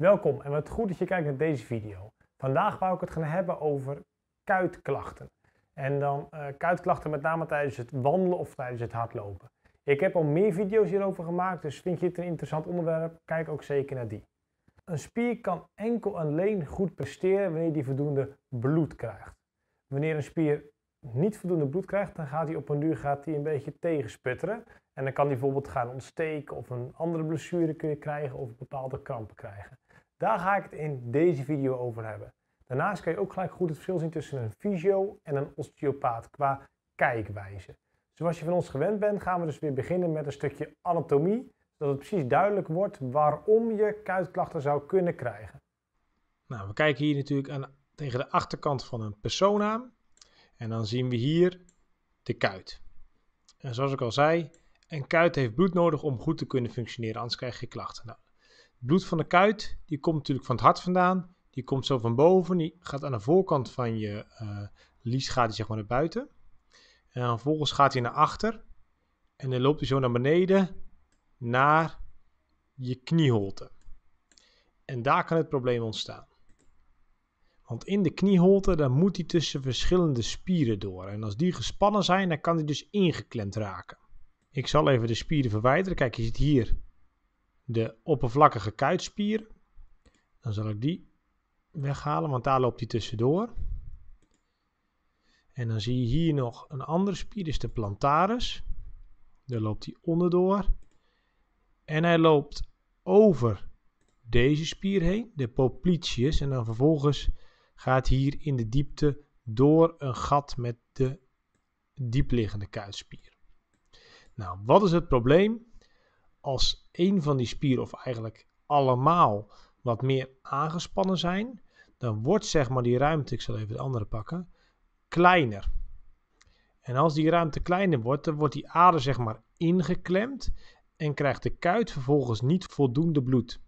Welkom en wat goed dat je kijkt naar deze video. Vandaag wou ik het gaan hebben over kuitklachten. En dan uh, kuitklachten met name tijdens het wandelen of tijdens het hardlopen. Ik heb al meer video's hierover gemaakt, dus vind je het een interessant onderwerp, kijk ook zeker naar die. Een spier kan enkel alleen goed presteren wanneer die voldoende bloed krijgt. Wanneer een spier niet voldoende bloed krijgt, dan gaat hij op een duur gaat hij een beetje tegensputteren. En dan kan die bijvoorbeeld gaan ontsteken of een andere blessure kun je krijgen of bepaalde krampen krijgen. Daar ga ik het in deze video over hebben. Daarnaast kan je ook gelijk goed het verschil zien tussen een fysio en een osteopaat qua kijkwijze. Zoals je van ons gewend bent gaan we dus weer beginnen met een stukje anatomie, zodat het precies duidelijk wordt waarom je kuitklachten zou kunnen krijgen. Nou, we kijken hier natuurlijk aan, tegen de achterkant van een persona en dan zien we hier de kuit. En zoals ik al zei, en kuit heeft bloed nodig om goed te kunnen functioneren, anders krijg je klachten. Nou, het bloed van de kuit, die komt natuurlijk van het hart vandaan. Die komt zo van boven, die gaat aan de voorkant van je uh, lies gaat die zeg maar naar buiten. En vervolgens gaat hij naar achter. En dan loopt hij zo naar beneden naar je knieholte. En daar kan het probleem ontstaan. Want in de knieholte dan moet hij tussen verschillende spieren door. En als die gespannen zijn, dan kan hij dus ingeklemd raken. Ik zal even de spieren verwijderen. Kijk, je ziet hier de oppervlakkige kuitspier. Dan zal ik die weghalen, want daar loopt die tussendoor. En dan zie je hier nog een andere spier, dus de plantaris. Daar loopt hij onderdoor. En hij loopt over deze spier heen, de popliteus. En dan vervolgens gaat hier in de diepte door een gat met de diepliggende kuitspier. Nou, wat is het probleem als een van die spieren, of eigenlijk allemaal, wat meer aangespannen zijn? Dan wordt zeg maar die ruimte, ik zal even de andere pakken, kleiner. En als die ruimte kleiner wordt, dan wordt die ader zeg maar ingeklemd en krijgt de kuit vervolgens niet voldoende bloed.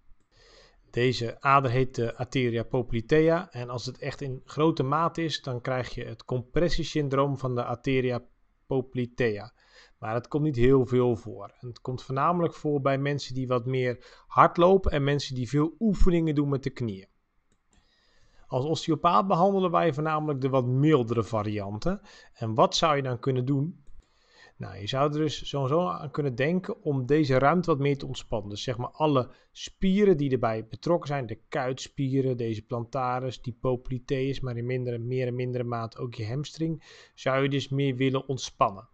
Deze ader heet de arteria poplitea en als het echt in grote mate is, dan krijg je het compressiesyndroom van de arteria maar dat komt niet heel veel voor. het komt voornamelijk voor bij mensen die wat meer hardlopen en mensen die veel oefeningen doen met de knieën. Als osteopaat behandelen wij voornamelijk de wat mildere varianten. En wat zou je dan kunnen doen nou, je zou er dus sowieso aan kunnen denken om deze ruimte wat meer te ontspannen. Dus zeg maar alle spieren die erbij betrokken zijn, de kuitspieren, deze plantaris, die popliteus, maar in mindere, meer en mindere mate ook je hamstring, zou je dus meer willen ontspannen.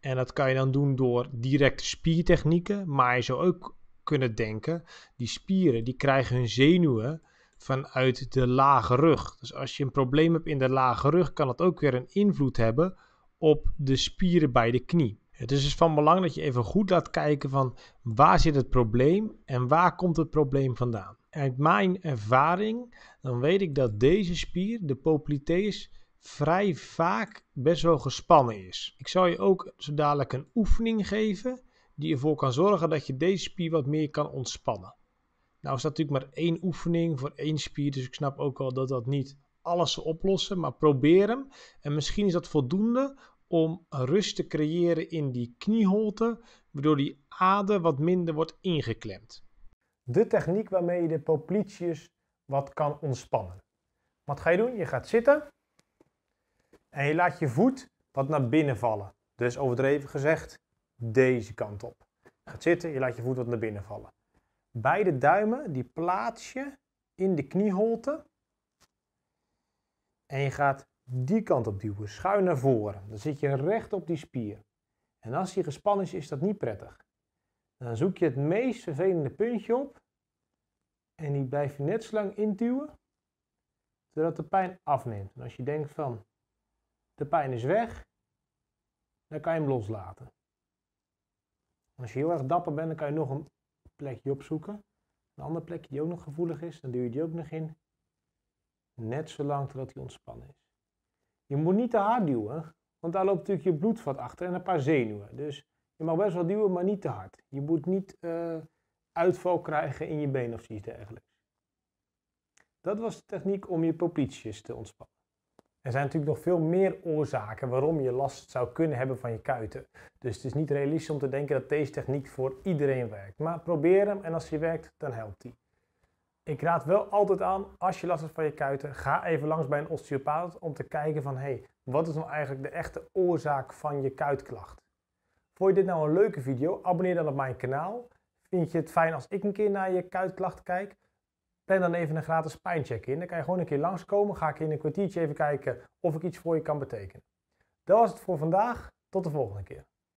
En dat kan je dan doen door directe spiertechnieken, maar je zou ook kunnen denken, die spieren die krijgen hun zenuwen vanuit de lage rug. Dus als je een probleem hebt in de lage rug, kan dat ook weer een invloed hebben op de spieren bij de knie. Het is dus van belang dat je even goed laat kijken van waar zit het probleem en waar komt het probleem vandaan. Uit mijn ervaring dan weet ik dat deze spier, de popliteus, vrij vaak best wel gespannen is. Ik zal je ook zo dadelijk een oefening geven die ervoor kan zorgen dat je deze spier wat meer kan ontspannen. Nou is dat natuurlijk maar één oefening voor één spier, dus ik snap ook wel dat dat niet alles oplossen, maar probeer hem. En misschien is dat voldoende om rust te creëren in die knieholte, waardoor die ader wat minder wordt ingeklemd. De techniek waarmee je de popliteus wat kan ontspannen. Wat ga je doen? Je gaat zitten en je laat je voet wat naar binnen vallen. Dus overdreven gezegd, deze kant op. Je gaat zitten, je laat je voet wat naar binnen vallen. Beide duimen die plaats je in de knieholte en je gaat die kant op duwen, schuin naar voren. Dan zit je recht op die spier. En als die gespannen is, is dat niet prettig. Dan zoek je het meest vervelende puntje op. En die blijf je net zo lang induwen, zodat de pijn afneemt. En als je denkt van, de pijn is weg, dan kan je hem loslaten. Als je heel erg dapper bent, dan kan je nog een plekje opzoeken. Een ander plekje die ook nog gevoelig is, dan duw je die ook nog in. Net zolang totdat hij ontspannen is. Je moet niet te hard duwen, want daar loopt natuurlijk je bloedvat achter en een paar zenuwen. Dus je mag best wel duwen, maar niet te hard. Je moet niet eh, uitval krijgen in je been of iets dergelijks. Dat was de techniek om je poplitjes te ontspannen. Er zijn natuurlijk nog veel meer oorzaken waarom je last zou kunnen hebben van je kuiten. Dus het is niet realistisch om te denken dat deze techniek voor iedereen werkt. Maar probeer hem en als hij werkt, dan helpt hij ik raad wel altijd aan, als je last hebt van je kuiten, ga even langs bij een osteopaat om te kijken van, hé, hey, wat is nou eigenlijk de echte oorzaak van je kuitklacht? Vond je dit nou een leuke video? Abonneer dan op mijn kanaal. Vind je het fijn als ik een keer naar je kuitklacht kijk? Plan dan even een gratis pijncheck in. Dan kan je gewoon een keer langskomen. Ga ik in een kwartiertje even kijken of ik iets voor je kan betekenen. Dat was het voor vandaag. Tot de volgende keer.